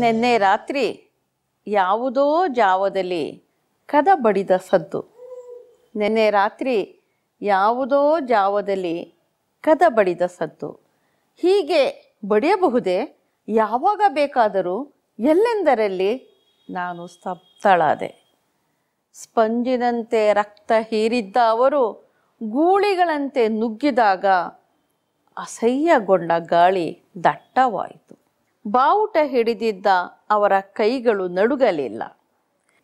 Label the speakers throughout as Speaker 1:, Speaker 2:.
Speaker 1: ನಿನ್ನೆ ರಾತ್ರಿ ಯಾವುದೋ ಜಾವದಲ್ಲಿ ಕದ ಬಡಿದ ಸದ್ದು ನಿನ್ನೆ ರಾತ್ರಿ ಯಾವುದೋ ಜಾವದಲ್ಲಿ ಕದ ಬಡಿದ ಸದ್ದು ಹೀಗೆ ಬಡಿಯಬಹುದೇ ಯಾವಾಗ ಬೇಕಾದರೂ ಎಲ್ಲೆಂದರಲ್ಲಿ ನಾನು ಸ್ತಬ್ಧಳಾದೆ ಸ್ಪಂಜಿನಂತೆ ರಕ್ತ ಹೀರಿದ್ದ ಅವರು ಗೂಳಿಗಳಂತೆ ನುಗ್ಗಿದಾಗ ಅಸಹ್ಯಗೊಂಡ ಗಾಳಿ ದಟ್ಟವಾಯಿತು ಬಾವುಟ ಹಿಡಿದಿದ್ದ ಅವರ ಕೈಗಳು ನಡುಗಲಿಲ್ಲ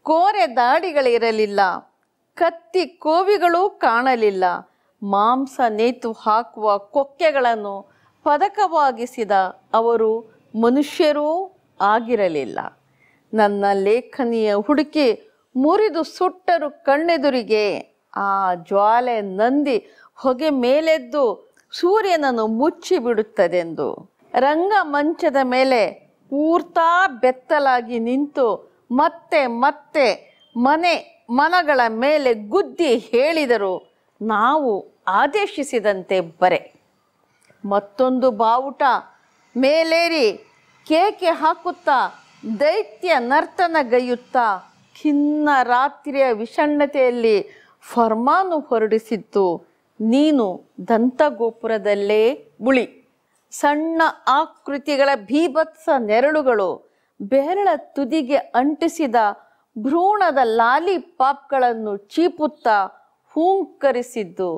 Speaker 1: ಕೋರೆ ದಾಡಿಗಳಿರಲಿಲ್ಲ ಕತ್ತಿ ಕೋವಿಗಳೂ ಕಾಣಲಿಲ್ಲ ಮಾಂಸ ನೇತು ಹಾಕುವ ಕೊಕ್ಕೆಗಳನ್ನು ಪದಕವಾಗಿಸಿದ ಅವರು ಮನುಷ್ಯರೂ ಆಗಿರಲಿಲ್ಲ ನನ್ನ ಲೇಖನಿಯ ಹುಡುಕಿ ಮುರಿದು ಸುಟ್ಟರು ಕಣ್ಣೆದುರಿಗೆ ಆ ಜ್ವಾಲೆ ನಂದಿ ಹೊಗೆ ಮೇಲೆದ್ದು ಸೂರ್ಯನನ್ನು ಮುಚ್ಚಿಬಿಡುತ್ತದೆಂದು ರಂಗಮಂಚದ ಮೇಲೆ ಪೂರ್ತಾ ಬೆತ್ತಲಾಗಿ ನಿಂತು ಮತ್ತೆ ಮತ್ತೆ ಮನೆ ಮನಗಳ ಮೇಲೆ ಗುದ್ದಿ ಹೇಳಿದರು ನಾವು ಆದೇಶಿಸಿದಂತೆ ಬರೆ ಮತ್ತೊಂದು ಬಾವುಟ ಮೇಲೇರಿ ಕೇಕೆ ಹಾಕುತ್ತಾ ದೈತ್ಯ ನರ್ತನಗೈಯುತ್ತಾ ಖಿನ್ನ ರಾತ್ರಿಯ ವಿಷಣ್ಣತೆಯಲ್ಲಿ ಫರ್ಮಾನು ಹೊರಡಿಸಿದ್ದು ನೀನು ದಂತಗೋಪುರದಲ್ಲೇ ಉಳಿ ಸಣ್ಣ ಆಕೃತಿಗಳ ಭೀಭತ್ಸ ನೆರಳುಗಳು ಬೆರಳ ತುದಿಗೆ ಅಂಟಿಸಿದ ಭ್ರೂಣದ ಲಾಲಿ ಪಾಪ್ಗಳನ್ನು ಚೀಪುತ್ತಾ ಹೂಂಕರಿಸಿದ್ದು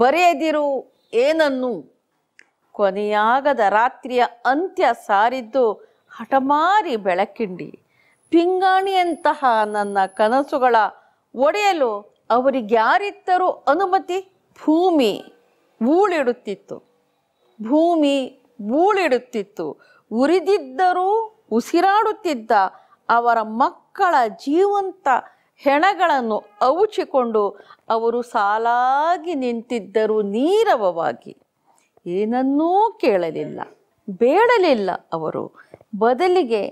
Speaker 1: ಬರೆಯದಿರು ಏನನ್ನು ಕೊನೆಯಾಗದ ರಾತ್ರಿಯ ಅಂತ್ಯ ಸಾರಿದ್ದು ಹಠಮಾರಿ ಬೆಳಕಿಂಡಿ ಪಿಂಗಾಣಿಯಂತಹ ನನ್ನ ಕನಸುಗಳ ಒಡೆಯಲು ಅವರಿಗ್ಯಾರಿತ್ತರೂ ಅನುಮತಿ ಭೂಮಿ ಊಳಿಡುತ್ತಿತ್ತು ಭೂಮಿ ಮೂಳಿಡುತ್ತಿತ್ತು ಉರಿದಿದ್ದರೂ ಉಸಿರಾಡುತ್ತಿದ್ದ ಅವರ ಮಕ್ಕಳ ಜೀವಂತ ಹೆಣಗಳನ್ನು ಅವುಚಿಕೊಂಡು ಅವರು ಸಾಲಾಗಿ ನಿಂತಿದ್ದರು ನೀರವವಾಗಿ ಏನನ್ನೂ ಕೇಳಲಿಲ್ಲ ಬೇಡಲಿಲ್ಲ ಅವರು ಬದಲಿಗೆ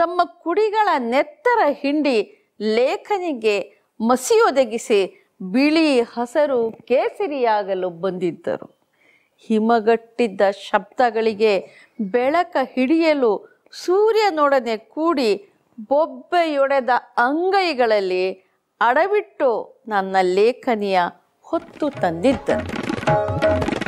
Speaker 1: ತಮ್ಮ ಕುಡಿಗಳ ನೆತ್ತರ ಹಿಂಡಿ ಲೇಖನಿಗೆ ಮಸಿಯೊದಗಿಸಿ ಬಿಳಿ ಹಸರು ಕೇಸರಿಯಾಗಲು ಬಂದಿದ್ದರು ಹಿಮಗಟ್ಟಿದ್ದ ಶಬ್ದಗಳಿಗೆ ಬೆಳಕ ಹಿಡಿಯಲು ಸೂರ್ಯನೊಡನೆ ಕೂಡಿ ಬೊಬ್ಬೆಯೊಡೆದ ಅಂಗೈಗಳಲ್ಲಿ ಅಡವಿಟ್ಟು ನನ್ನ ಲೇಖನಿಯ ಹೊತ್ತು ತಂದಿದ್ದನು